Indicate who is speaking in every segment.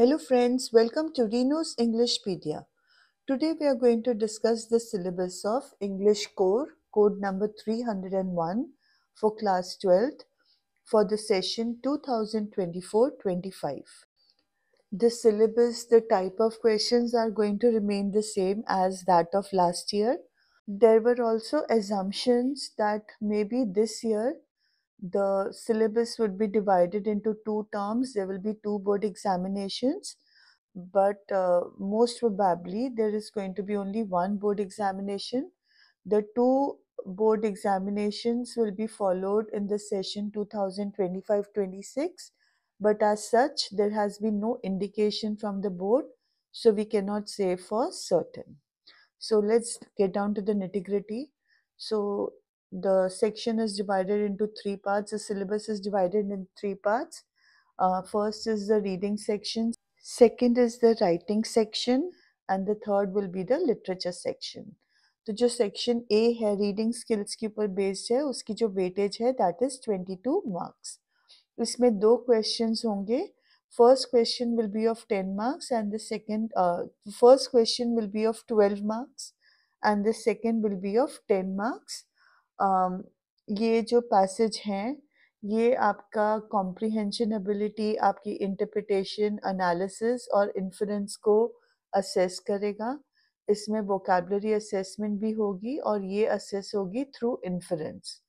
Speaker 1: Hello friends, welcome to Reno's Englishpedia. Today we are going to discuss the syllabus of English Core, code number 301 for class 12th for the session 2024-25. The syllabus, the type of questions are going to remain the same as that of last year. There were also assumptions that maybe this year the syllabus would be divided into two terms. There will be two board examinations, but uh, most probably there is going to be only one board examination. The two board examinations will be followed in the session 2025-26 but as such there has been no indication from the board so we cannot say for certain so let's get down to the nitty gritty so the section is divided into three parts the syllabus is divided in three parts uh, first is the reading section second is the writing section and the third will be the literature section तो जो section A है reading skills के ऊपर based है उसकी जो weightage है that is twenty two marks इसमें दो क्वेश्चंस होंगे first question will be of 10 marks and the second uh, first question will be of 12 marks and the second will be of 10 marks ये जो passage हैं ये आपका comprehension ability आपकी interpretation analysis और इन्फ्रेंस को असेस करेगा इसमें वोकेबलरी असेसमेंट भी होगी और ये असेस होगी थ्रू इन्फ्रेंस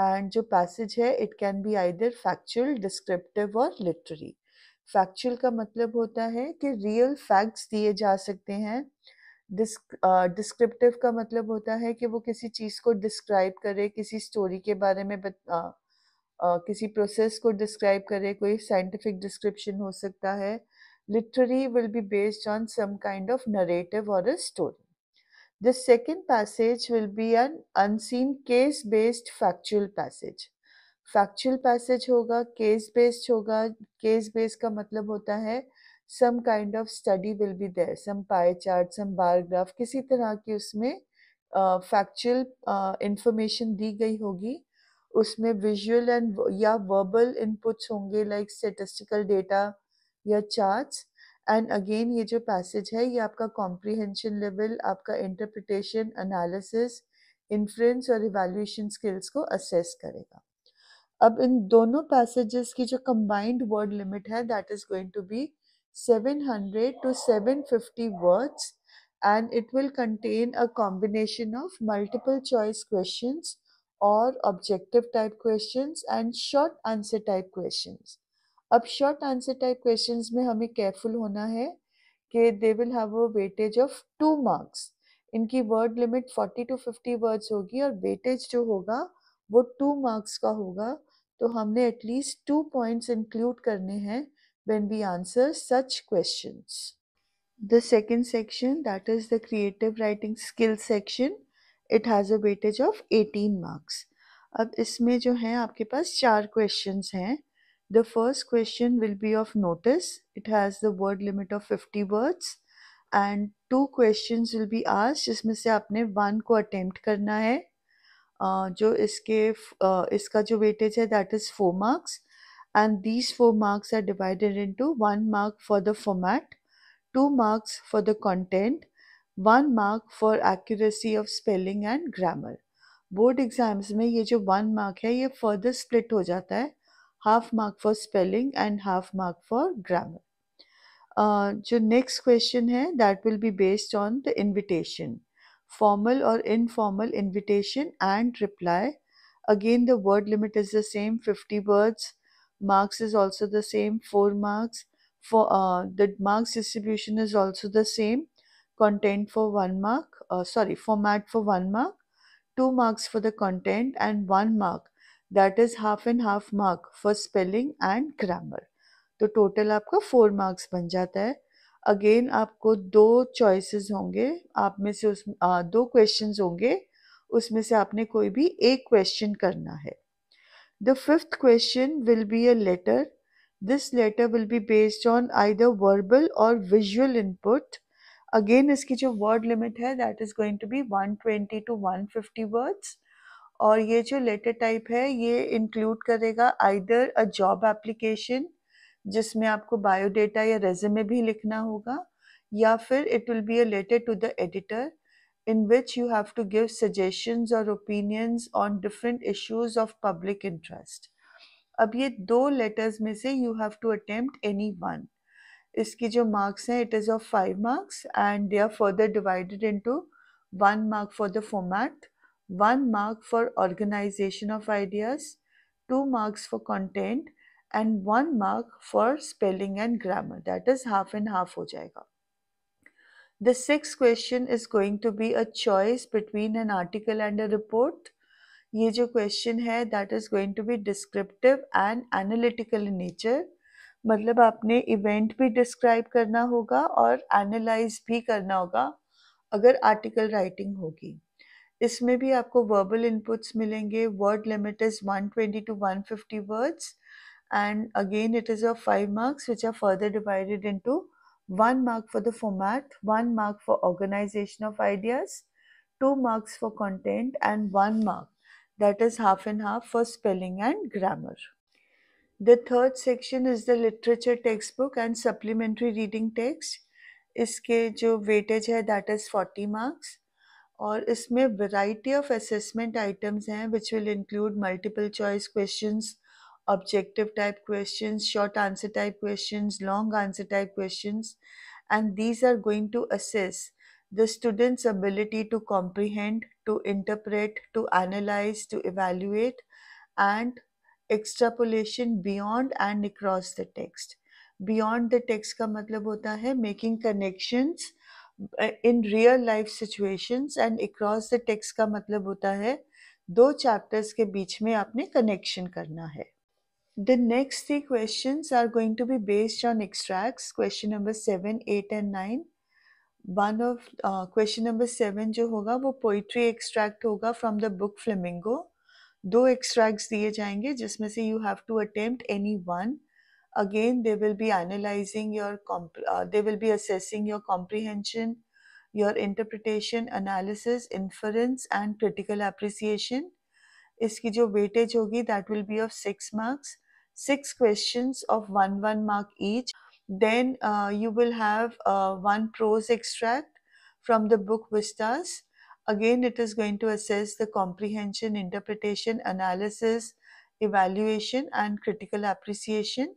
Speaker 1: एंड जो पैसेज है it can be either factual descriptive और लिटरी फैक्चुअल का मतलब होता है कि रियल फैक्ट्स दिए जा सकते हैं डिस्क्रिप्टिव का मतलब होता है कि वो किसी चीज को डिस्क्राइब करे किसी स्टोरी के बारे में किसी प्रोसेस को डिस्क्राइब करे कोई साइंटिफिक डिस्क्रिप्शन हो सकता है literary will be based on some kind of narrative और a story the second passage will be an unseen case based factual passage factual passage होगा केस बेस्ड होगा केस बेस्ड का मतलब होता है some kind of study will be there some pie chart some biograph किसी तरह की उसमें फैक्चुअल uh, इंफॉर्मेशन uh, दी गई होगी उसमें विजुअल एंड या वर्बल इनपुट्स होंगे लाइक स्टेटिस्टिकल डेटा या चार्ट्स एंड अगेन ये जो पैसेज है ये आपका कॉम्प्रिहेंशन लेवल आपका इंटरप्रिटेशन अनालिसिस इन्फ्लुएंस और इवेल्यूशन स्किल्स को असेस करेगा अब इन दोनों पैसेजेस की जो कंबाइंड वर्ड लिमिट है that is going to be 700 to 750 words and it will contain a combination of multiple choice questions और objective type questions and short answer type questions अब शॉर्ट आंसर टाइप क्वेश्चंस में हमें careful होना है कि they will have a weightage of two marks इनकी word limit forty to fifty words होगी और वेटेज जो होगा वो टू मार्क्स का होगा तो हमने एटलीस्ट टू पॉइंट्स इंक्लूड करने हैं when we answer such questions. The second section that is the creative writing skill section it has a weightage of 18 marks. अब इसमें जो है आपके पास चार questions हैं The first question will be of notice. It has the word limit of 50 words and two questions will be asked जिसमें से आपने one को attempt करना है uh, जो इसके uh, इसका जो weightage है that is 4 marks and these four marks are divided into one mark for the format, two marks for the content, one mark for accuracy of spelling and grammar. Board exams में ये जो one mark है further split हो जाता है half mark for spelling and half mark for grammar. Uh, जो next question है that will be based on the invitation, formal or informal invitation and reply. Again, the word limit is the same 50 words, marks is also the same four marks for uh, the marks distribution is also the same content for one mark uh, sorry format for one mark two marks for the content and one mark that is half and half mark for spelling and grammar तो total आपका four marks बन जाता है again आपको दो choices होंगे आप में से उस आ, दो क्वेश्चंस होंगे उसमें से आपने कोई भी एक क्वेश्चन करना है The fifth question will be a letter. This letter will be based on either verbal or visual input. Again, iski jo word limit hai that is going to be 120 to 150 words. और ये जो letter type है ये include करेगा either a job application जिसमें आपको biodata या resume भी लिखना होगा या फिर it will be a letter to the editor in which you have to give suggestions or opinions on different issues of public interest. अब ये दो letters में से you have to attempt any one. इसकी जो marks हैं it is of five marks and they are further divided into one mark for the format, one mark for organization of ideas, two marks for content and one mark for spelling and grammar. That is half and half हो जाएगा. The sixth question is going to be a choice between an article and a report. ye jo question hai that is going to be descriptive and analytical in nature. matlab aapne event bhi describe karna hoga aur analyze bhi karna hoga agar article writing hogi इसमें भी आपको verbal inputs मिलेंगे word limit is 120 to 150 words and again it is of 5 marks which are further divided into 1 mark for the format, 1 mark for organization of ideas, 2 marks for content and 1 mark that is half and half for spelling and grammar. The third section is the literature textbook and supplementary reading text. इसके जो weightage है that is 40 marks or और इसमें variety of assessment items which will include multiple choice questions, objective type questions, short answer type questions, long answer type questions. And these are going to assess the student's ability to comprehend, to interpret, to analyze, to evaluate, and extrapolation beyond and across the text. Beyond the text ka matlab hota hai, making connections uh, in real life situations and across the text ka matlab hota hai, do chapters ke beech mein aapne connection karna hai. The next three questions are going to be based on extracts. Question number seven, eight, and nine. One one uh, question number seven, seven जो poetry extract, poetry extract from the book Flamingo. Two extracts extracts दिए जाएंगे जिसमें you have to attempt any one. again they will be analyzing your comp uh, they will be assessing your comprehension your interpretation analysis inference and critical appreciation इसकी जो weightage होगी that will be of six six questions of one one mark each. Then uh, you will have uh, one prose extract from the book Vistas. Again, it is going to assess the comprehension, interpretation, analysis, evaluation and critical appreciation.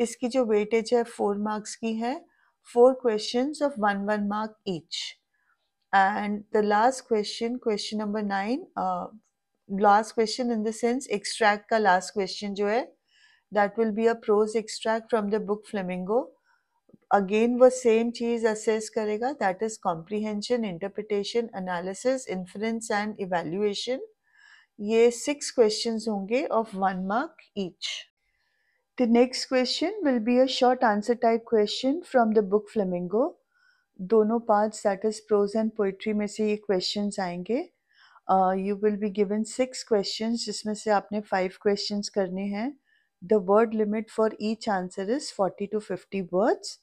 Speaker 1: इसकी जो weightage है four marks की है four questions of one one mark each and the last question, question number nine last question in the sense extract ka last question jo hai. that will be a prose extract from the book Flamingo. Again, वो same thing assess karega that is comprehension, interpretation, analysis, inference and evaluation. ye six questions honge of one mark each. The next question will be a short answer type question from the book Flamingo. dono parts that is prose and poetry mein se ye questions aayenge uh, you will be given six questions jisme se aapne five questions karne hain the word limit for each answer is 40 to 50 words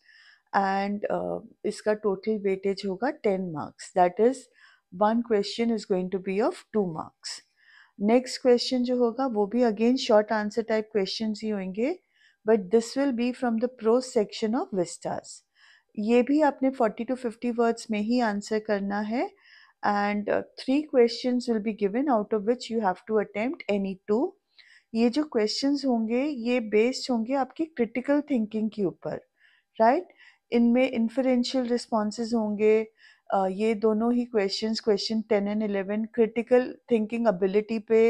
Speaker 1: and uh, iska total weightage hoga 10 marks that is one question is going to be of 2 marks next question jo hoga wo bhi again short answer type questions hi होंगे but this will be from the prose section of vistas ye bhi आपने 40 to 50 words mein hi answer karna hai and uh, three questions will be given out of which you have to attempt any two ये जो questions होंगे ये based होंगे आपकी critical thinking के ऊपर right इनमें इन्फ्लुएंशियल रिस्पॉन्सेज होंगे ये दोनों ही questions question ten and eleven critical thinking ability पे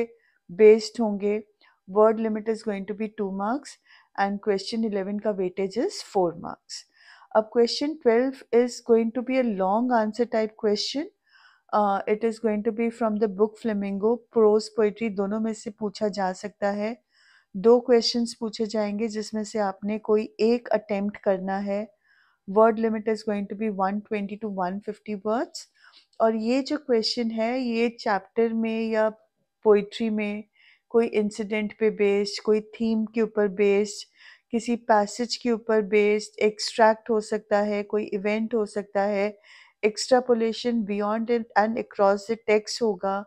Speaker 1: बेस्ड होंगे word limit is going to be two marks and question eleven का वेटेज इज फोर मार्क्स अब question twelve is going to be a long answer type question it is going to be from the book Flamingo prose poetry दोनों में से पूछा जा सकता है दो क्वेश्चंस पूछे जाएंगे जिसमें से आपने कोई एक अटेम्प्ट करना है word limit is going to be 120 to 150 words और ये जो क्वेश्चन है ये चैप्टर में या पोइट्री में कोई इंसिडेंट पे बेस्ड कोई थीम के ऊपर बेस्ड किसी पैसेज के ऊपर बेस्ड एक्सट्रैक्ट हो सकता है कोई इवेंट हो सकता है extrapolation beyond and across the text होगा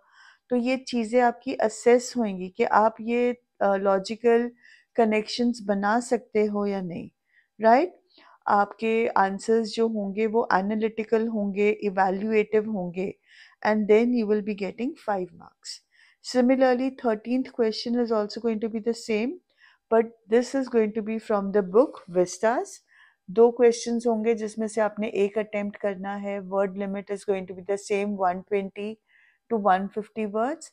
Speaker 1: तो ये चीज़ें आपकी असेस होंगी कि आप ये लॉजिकल कनेक्शंस बना सकते हो या नहीं राइट right? आपके आंसर्स जो होंगे वो एनालिटिकल होंगे इवेल्यूएटिव होंगे and then you will be getting five marks similarly thirteenth question is also going to be the same but this is going to be from the book Vistas दो question होंगे जिसमें से आपने एक attempt करना है word limit is going to be the same 120 to 150 words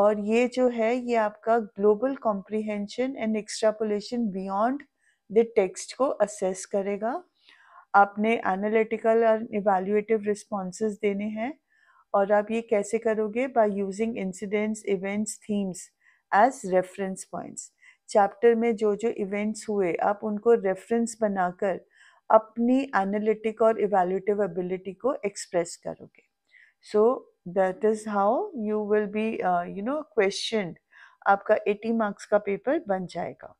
Speaker 1: और ये जो है ये आपका global comprehension and extrapolation beyond the text को असेस करेगा आपने एनालिटिकल और इवेल्युएटिव रिस्पॉन्स देने हैं और आप ये कैसे करोगे by using incidents events themes as reference points chapter में जो जो इवेंट्स हुए आप उनको रेफरेंस बनाकर अपनी एनालिटिक और इवेल्यूटिव एबिलिटी को एक्सप्रेस करोगे so that is how you will be you know question आपका 80 मार्क्स का पेपर बन जाएगा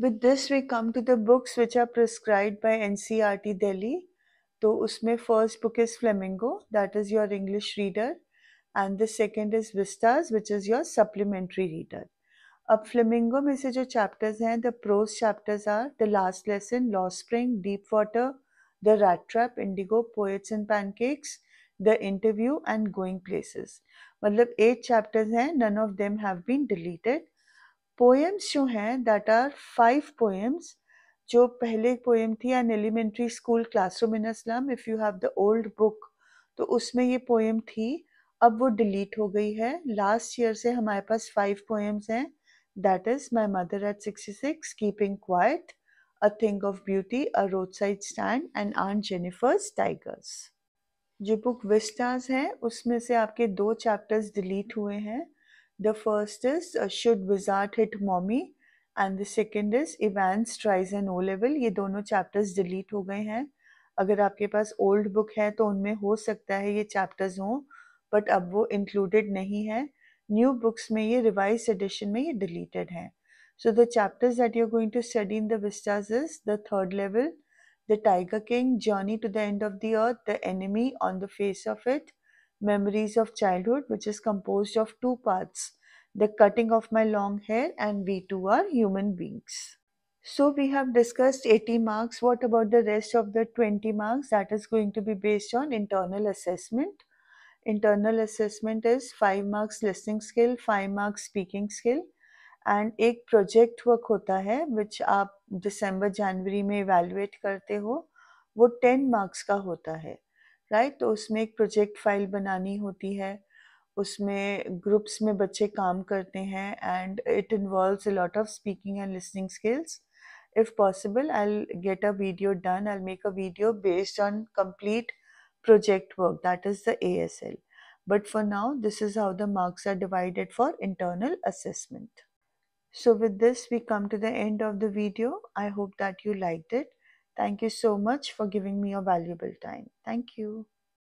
Speaker 1: with this we come to the books which are prescribe by N C R T Delhi तो उसमें first book is Flamingo that is your English reader and the second is Vistas which is your supplementary reader अब Flamingo में से जो chapters हैं the prose chapters are the last lesson लॉ spring deep water the rat trap indigo poets and pancakes the interview and going places मतलब eight chapters हैं none of them have been deleted poems जो हैं that are five poems जो पहले poem थी an elementary school classroom in a slum if you have the old book तो उसमें ये पोएम थी अब वो डिलीट हो गई है लास्ट ईयर से हमारे पास फाइव पोएम्स हैं that is my mother at 66 keeping quiet a thing of beauty a roadside stand and aunt jennifer's tigers जो बुक विस्टाज है उसमें से आपके दो चैप्टर्स डिलीट हुए हैं the first is should wizard hit mommy and the second is Evans tries an O level ये दोनों चैप्टर्स डिलीट हो गए हैं अगर आपके पास ओल्ड बुक है तो उनमें हो सकता है ये चैप्टर्स हों बट अब वो इंक्लूडेड नहीं है न्यू बुक्स में ये रिवाइज एडिशन में ये डिलीटेड हैं so the chapters that you are going to study in the Vistas is the third level the tiger king journey to the end of the earth the enemy on the face of it memories of childhood which is composed of two parts the cutting of my long hair and we Two are human beings so we have discussed 80 marks what about the rest of the 20 marks that is going to be based on internal assessment internal assessment is five marks listening skill five marks speaking skill and एक project work होता है विच आप दिसंबर जनवरी में evaluate करते हो वो ten marks का होता है राइट right? तो उसमें एक प्रोजेक्ट फाइल बनानी होती है उसमें ग्रुप्स में बच्चे काम करते हैं and it involves a lot of speaking and listening skills if possible I get a video done I make a video based on complete project work, that is the ASL. But for now, this is how the marks are divided for internal assessment. So with this, we come to the end of the video. I hope that you liked it. Thank you so much for giving me your valuable time. Thank you.